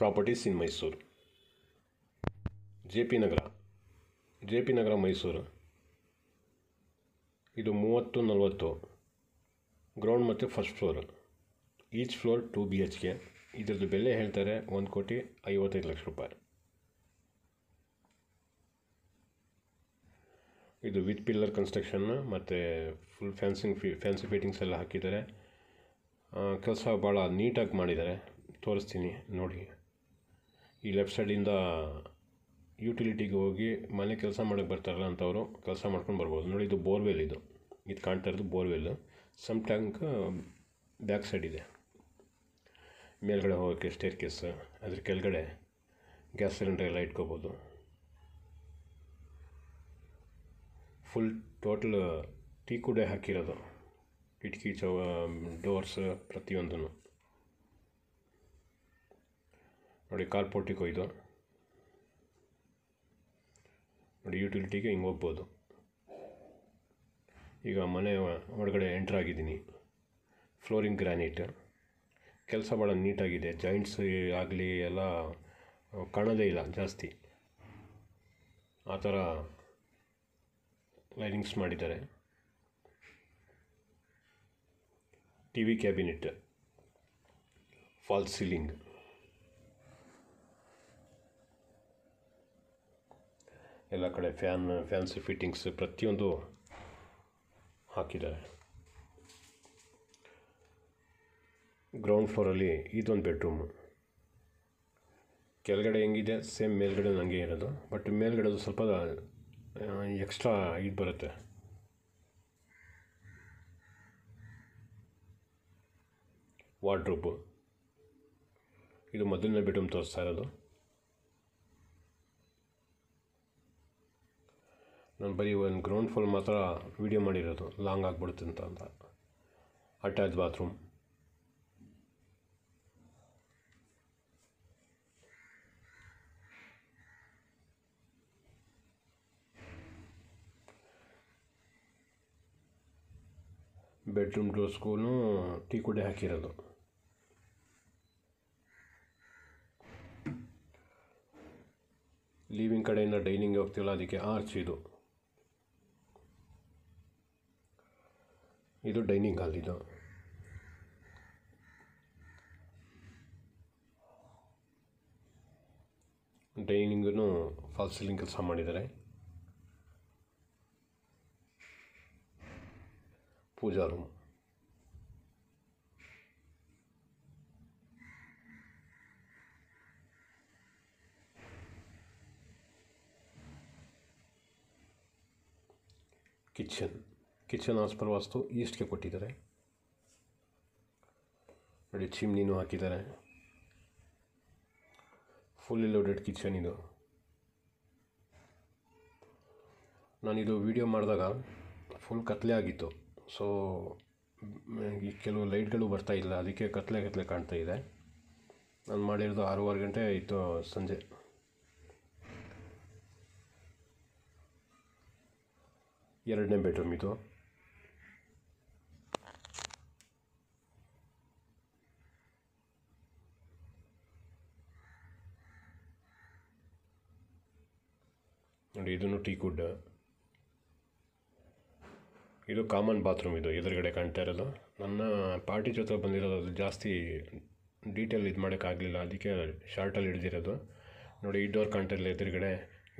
properties in Mysuru J P Nagar J P Nagar Mysuru ಇದು ಮೂವತ್ತು ನಲವತ್ತು ಗ್ರೌಂಡ್ ಮತ್ತು first floor each floor two B H K ಇದ್ರದ್ದು ಬೆಲೆ ಹೇಳ್ತಾರೆ ಒಂದು ಕೋಟಿ ಐವತ್ತೈದು ಲಕ್ಷ ರೂಪಾಯಿ ಇದು ವಿತ್ ಪಿಲ್ಲರ್ ಕನ್ಸ್ಟ್ರಕ್ಷನ್ ಮತ್ತು ಫುಲ್ ಫ್ಯಾನ್ಸಿಂಗ್ ಫಿ ಫ್ಯಾನ್ಸಿ ಫಿಟಿಂಗ್ಸ್ ಎಲ್ಲ ಹಾಕಿದ್ದಾರೆ ಕೆಲಸ ಭಾಳ ನೀಟಾಗಿ ಮಾಡಿದ್ದಾರೆ ತೋರಿಸ್ತೀನಿ ನೋಡಿ ಈ ಲೆಫ್ಟ್ ಸೈಡಿಂದ ಯುಟಿಲಿಟಿಗೆ ಹೋಗಿ ಮನೆ ಕೆಲಸ ಮಾಡೋಕ್ಕೆ ಬರ್ತಾರಲ್ಲ ಅವರು ಕೆಲಸ ಮಾಡ್ಕೊಂಡು ಬರ್ಬೋದು ನೋಡಿ ಇದು ಬೋರ್ವೆಲ್ ಇದು ಇದು ಕಾಣ್ತಾ ಇರೋದು borewell sump tank back side ಇದೆ ಮೇಲ್ಗಡೆ ಹೋಗೋಕ್ಕೆ ಸ್ಟೇರ್ ಕೇಸ್ ಅದ್ರ ಕೆಳಗಡೆ ಗ್ಯಾಸ್ ಸಿಲಿಂಡರ್ ಎಲ್ಲ ಇಟ್ಕೋಬೋದು ಫುಲ್ ಟೋಟಲ್ ಟೀ ಕೂಡ ಹಾಕಿರೋದು ಕಿಟಕಿ ಚೌ ಡೋರ್ಸ್ ಪ್ರತಿಯೊಂದೂ ನೋಡಿ ಕಾರ್ಪೋರ್ಟಿಕೋ ಇದು ನೋಡಿ ಯುಟಿಲಿಟಿಗೆ ಹಿಂಗೆ ಹೋಗ್ಬೋದು ಈಗ ಮನೆ ಒಳಗಡೆ ಎಂಟ್ರ್ ಆಗಿದ್ದೀನಿ ಫ್ಲೋರಿಂಗ್ ಗ್ರ್ಯಾನೈಟ್ ಕೆಲಸ ಭಾಳ ನೀಟಾಗಿದೆ ಜಾಯಿಂಟ್ಸ್ ಆಗಲಿ ಎಲ್ಲ ಕಾಣೋದೇ ಇಲ್ಲ ಜಾಸ್ತಿ ಆ ಥರ ಲೈನಿಂಗ್ಸ್ ಮಾಡಿದ್ದಾರೆ T V cabinet false ceiling ಎಲ್ಲ ಕಡೆ ಫ್ಯಾನ್ ಫ್ಯಾನ್ಸಿ ಫಿಟ್ಟಿಂಗ್ಸ್ ಪ್ರತಿಯೊಂದು ಹಾಕಿದ್ದಾರೆ ಗ್ರೌಂಡ್ ಫ್ಲೋರಲ್ಲಿ ಇದೊಂದು ಬೆಡ್ರೂಮು ಕೆಳಗಡೆ ಹೆಂಗಿದೆ ಸೇಮ್ ಮೇಲ್ಗಡೆ ಹಂಗೆ ಇರೋದು ಬಟ್ ಮೇಲ್ಗಡೆದು ಸ್ವಲ್ಪ ಎಕ್ಸ್ಟ್ರಾ ಇದು ಬರುತ್ತೆ ವಾರ್ಡ್ರೂಬು ಇದು ಮೊದಲನೇ ಬೆಡ್ರೂಮ್ ತೋರಿಸ್ತಾ ಇರೋದು ನಾನು ಬರೀ ಒಂದು ಗ್ರೌಂಡ್ ಫ್ಲೋರ್ ಮಾತ್ರ ವಿಡಿಯೋ ಮಾಡಿರೋದು ಲಾಂಗ್ ಆಗಿಬಿಡುತ್ತೆ ಅಂತ ಅಂತ ಅಟ್ಯಾಚ್ ಬಾತ್ರೂಮ್ ಬೆಡ್ರೂಮ್ ಸ್ಕೂಲು ಟೀ ಕುಡಿ ಹಾಕಿರೋದು ಲೀವಿಂಗ್ ಕಡೆಯಿಂದ ಡೈನಿಂಗ್ ಹೋಗ್ತಿಲ್ಲ ಅದಕ್ಕೆ ಆರ್ಚ್ ಇದು ಇದು ಡೈನಿಂಗ್ ಹಾಲ್ ಇದು ಡೈನಿಂಗನ್ನು ಫಸ್ಟ್ ಸೀಲಿಂಗ್ ಕೆಲಸ ಮಾಡಿದ್ದಾರೆ pooja room kitchen kitchen as per vastu ಈಸ್ಟ್ಗೆ ಕೊಟ್ಟಿದ್ದಾರೆ ನೋಡಿ ಚಿಮ್ನಿನೂ ಹಾಕಿದ್ದಾರೆ ಫುಲ್ಲಿ ಲೋಡೆಡ್ ಕಿಚನ್ ಇದು ನಾನಿದು ವಿಡಿಯೋ ಮಾಡಿದಾಗ ಫುಲ್ ಕತ್ಲೆ ಆಗಿತ್ತು ಸೊ ಈ ಕೆಲವು ಲೈಟ್ಗಳು ಬರ್ತಾ ಇಲ್ಲ ಅದಕ್ಕೆ ಕತ್ಲೆ ಕತ್ಲೆ ಕಾಣ್ತಾ ಇದೆ ನಾನು ಮಾಡಿರೋದು ಆರೂವರೆ ಗಂಟೆ ಇತ್ತು ಸಂಜೆ ಎರಡನೇ ಬೆಡ್ರೂಮ್ ಇದು ನೋಡಿ ಇದನ್ನು ಟೀ ಕುಡ್ಡ ಇದು ಕಾಮನ್ ಬಾತ್ರೂಮ್ ಇದು ಎದುರುಗಡೆ ಕಾಣ್ತಾ ಇರೋದು ನನ್ನ ಪಾರ್ಟಿ ಜೊತೆ ಬಂದಿರೋದು ಅದು ಜಾಸ್ತಿ ಡೀಟೇಲ್ ಇದು ಮಾಡೋಕ್ಕಾಗಲಿಲ್ಲ ಅದಕ್ಕೆ ಶಾರ್ಟಲ್ಲಿ ಹಿಡಿದಿರೋದು ನೋಡಿ ಈ ಡೋರ್ ಕಾಣ್ತಾ ಇರಲಿಲ್ಲ ಎದುರುಗಡೆ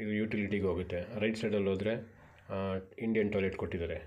ಇದು ಯುಟಿಲಿಟಿಗೆ ಹೋಗುತ್ತೆ ರೈಟ್ ಸೈಡಲ್ಲಿ ಹೋದರೆ ಇಂಡಿಯನ್ ಟಾಯ್ಲೆಟ್ ಕೊಟ್ಟಿದ್ದಾರೆ